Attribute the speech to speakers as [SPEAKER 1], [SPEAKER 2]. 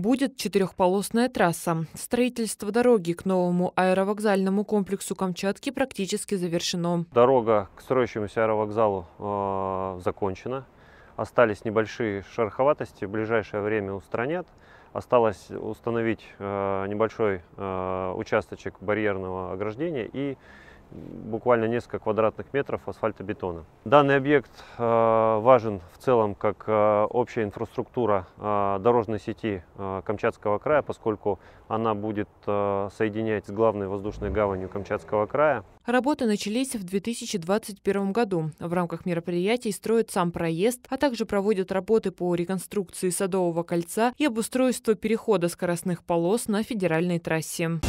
[SPEAKER 1] будет четырехполосная трасса. Строительство дороги к новому аэровокзальному комплексу Камчатки практически завершено.
[SPEAKER 2] Дорога к строящемуся аэровокзалу э, закончена. Остались небольшие шероховатости, в ближайшее время устранят. Осталось установить э, небольшой э, участочек барьерного ограждения и буквально несколько квадратных метров асфальтобетона. Данный объект э, важен в целом как э, общая инфраструктура э, дорожной сети Камчатского края, поскольку она будет соединять с главной воздушной гаванью Камчатского края.
[SPEAKER 1] Работы начались в 2021 году. В рамках мероприятий строят сам проезд, а также проводят работы по реконструкции Садового кольца и обустройству перехода скоростных полос на федеральной трассе.